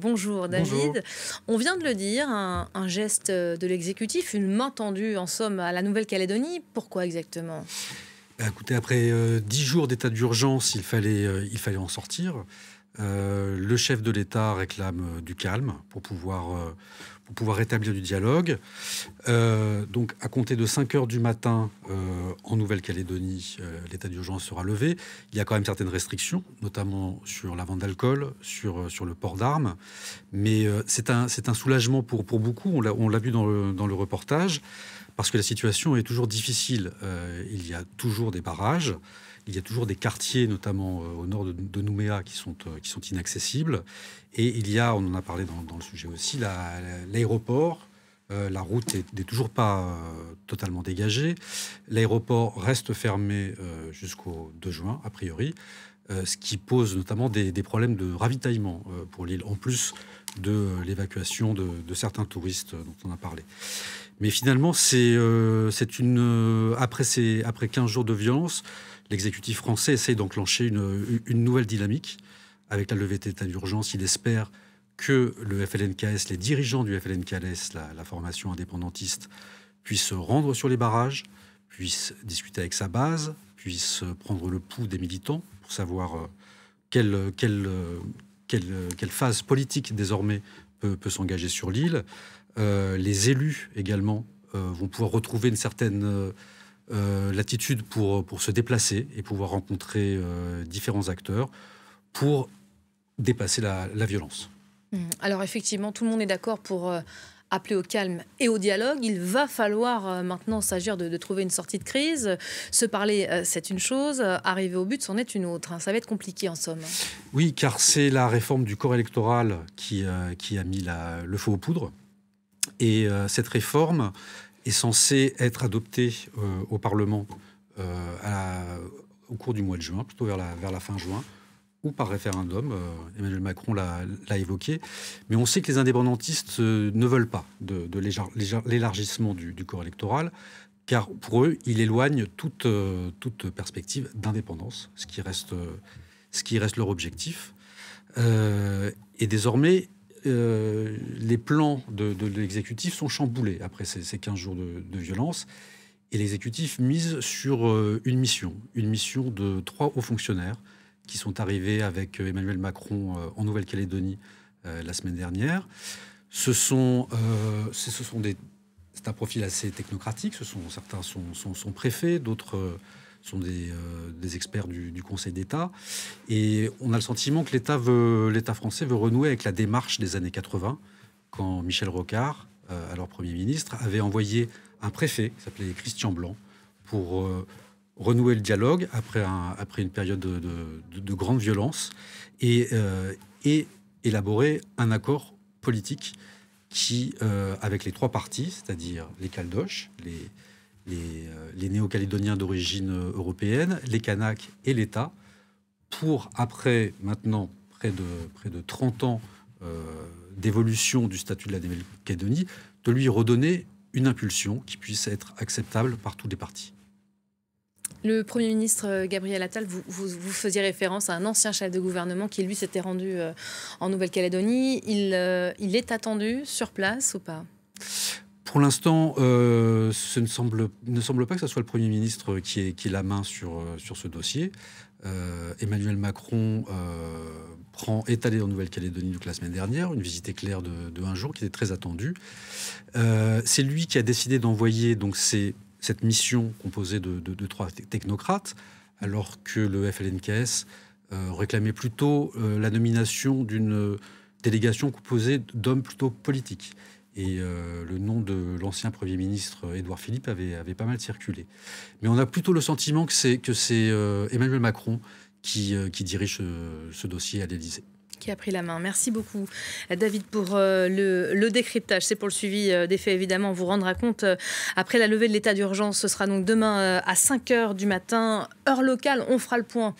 bonjour David. On vient de le dire, un, geste de l'exécutif, une main tendue en somme à la Nouvelle-Calédonie. Pourquoi exactement bah, Écoutez, après euh, dix jours d'état d'urgence, il, fallait, euh, il fallait en sortir. Euh, le chef de l'État réclame du calme pour pouvoir pouvoir rétablir du dialogue. Euh, donc, à compter de 5 heures du matin, euh, en Nouvelle-Calédonie, euh, l'état d'urgence sera levé. Il y a quand même certaines restrictions, notamment sur la vente d'alcool, sur, sur le port d'armes. Mais c'est un, un soulagement pour, pour beaucoup. On l'a vu dans le, dans le reportage, parce que la situation est toujours difficile. il y a toujours des barrages. Il y a toujours des quartiers, notamment au nord de, Nouméa, qui sont, qui sont inaccessibles. Et il y a, on en a parlé dans, dans le sujet aussi, la l'aéroport. Euh, la route n'est toujours pas euh, totalement dégagée. L'aéroport reste fermé euh, jusqu'au 2 juin, a priori, ce qui pose notamment des, problèmes de ravitaillement pour l'île, en plus de l'évacuation de, certains touristes dont on a parlé. Mais finalement, c'est une. après, après 15 jours de violence, l'exécutif français essaye d'enclencher une, une, nouvelle dynamique. Avec la levée d'état d'urgence, il espère que le FLNKS, les dirigeants du FLNKS, la, formation indépendantiste, puissent se rendre sur les barrages, puissent discuter avec sa base, puissent prendre le pouls des militants pour savoir euh, quelle, phase politique désormais peut, s'engager sur l'île. Euh, les élus également euh, vont pouvoir retrouver une certaine latitude pour, pour se déplacer et pouvoir rencontrer différents acteurs pour dépasser la violence. Mm. Alors effectivement, tout le monde est d'accord pour euh, appeler au calme et au dialogue. Il va falloir euh, maintenant s'agir de, trouver une sortie de crise. Se parler, euh, c'est une chose. Arriver au but, c'en est une autre. Hein. Ça va être compliqué en somme. Oui, car c'est la réforme du corps électoral qui, a mis le feu aux poudres. Et cette réforme est censée être adoptée au Parlement au cours du mois de juin, plutôt vers la, vers la fin juin par référendum. Euh, Emmanuel Macron l'a évoqué. Mais on sait que les indépendantistes euh, ne veulent pas de, l'élargissement du, corps électoral, car pour eux, il éloigne toute, euh, toute perspective d'indépendance, ce, qui reste, ce qui reste leur objectif. et désormais, les plans de, l'exécutif sont chamboulés après ces, ces 15 jours de, de violence. Et l'exécutif mise sur une mission, une mission de trois hauts fonctionnaires qui sont arrivés avec euh, Emmanuel Macron euh, en Nouvelle-Calédonie euh, la semaine dernière. Ce sont, ce sont des c'est un profil assez technocratique. Ce sont, certains sont, sont, préfets, d'autres sont des, experts du, Conseil d'État. Et on a le sentiment que l'État, veut, l'État français veut renouer avec la démarche des années 80, quand Michel Rocard, alors Premier ministre, avait envoyé un préfet, qui s'appelait Christian Blanc, pour renouer le dialogue après, une période de, grande violence euh, et, élaborer un accord politique qui, euh, avec les trois parties, c'est-à-dire les Caldoches, euh, les, Néo-Calédoniens d'origine européenne, les Kanaks et l'État, pour après maintenant près de, près 30 ans d'évolution du statut de la Nouvelle-Calédonie, de lui redonner une impulsion qui puisse être acceptable par tous les partis le Premier ministre euh, Gabriel Attal, vous, faisiez référence à un ancien chef de gouvernement qui, lui, s'était rendu euh, en Nouvelle-Calédonie. Il, euh, il est attendu sur place ou pas pour l'instant, ce ne semble, ne semble pas que ce soit le Premier ministre qui ait, qui la main sur, sur ce dossier. Emmanuel Macron prend, est allé en Nouvelle-Calédonie la semaine dernière, une visite éclair de, de un jour qui était très attendue. c'est lui qui a décidé d'envoyer donc ses cette mission composée de, trois technocrates, alors que le FLNKS euh, réclamait plutôt euh, la nomination d'une euh, délégation composée d'hommes plutôt politiques. Et le nom de l'ancien Premier ministre Édouard Philippe avait, pas mal circulé. Mais on a plutôt le sentiment que c'est Emmanuel Macron qui, dirige ce, dossier à l'Élysée a pris la main. Merci beaucoup, David, pour euh, le, le décryptage. C'est pour le suivi euh, des faits, évidemment. On vous rendra compte euh, après la levée de l'état d'urgence. Ce sera donc demain à 5 h du matin, heure locale. On fera le point